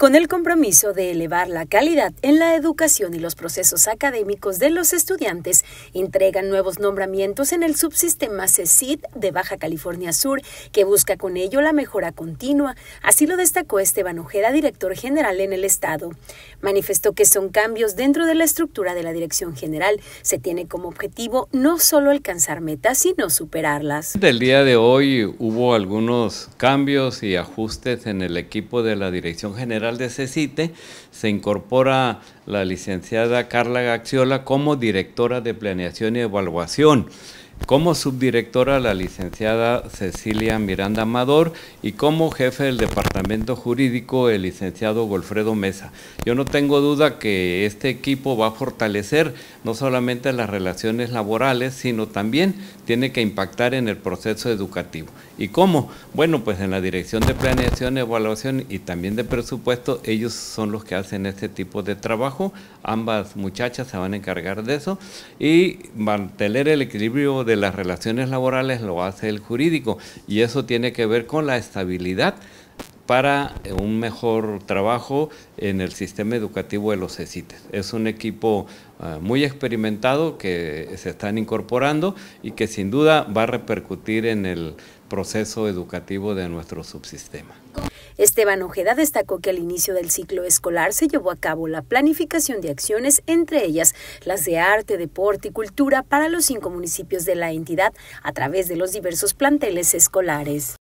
con el compromiso de elevar la calidad en la educación y los procesos académicos de los estudiantes, entregan nuevos nombramientos en el subsistema CECID de Baja California Sur, que busca con ello la mejora continua. Así lo destacó Esteban Ojeda, director general en el Estado. Manifestó que son cambios dentro de la estructura de la Dirección General. Se tiene como objetivo no solo alcanzar metas, sino superarlas. Del día de hoy hubo algunos cambios y ajustes en el equipo de la Dirección General de se incorpora la licenciada Carla Gaxiola como directora de Planeación y Evaluación como subdirectora la licenciada Cecilia Miranda Amador y como jefe del departamento jurídico el licenciado Golfredo Mesa. Yo no tengo duda que este equipo va a fortalecer no solamente las relaciones laborales, sino también tiene que impactar en el proceso educativo. ¿Y cómo? Bueno, pues en la dirección de planeación, evaluación y también de presupuesto, ellos son los que hacen este tipo de trabajo. Ambas muchachas se van a encargar de eso y mantener el equilibrio de las relaciones laborales lo hace el jurídico y eso tiene que ver con la estabilidad para eh, un mejor trabajo en el sistema educativo de los CECITES. Es un equipo ah, muy experimentado que se están incorporando y que sin duda va a repercutir en el proceso educativo de nuestro subsistema. Esteban Ojeda destacó que al inicio del ciclo escolar se llevó a cabo la planificación de acciones, entre ellas las de arte, deporte y cultura para los cinco municipios de la entidad a través de los diversos planteles escolares.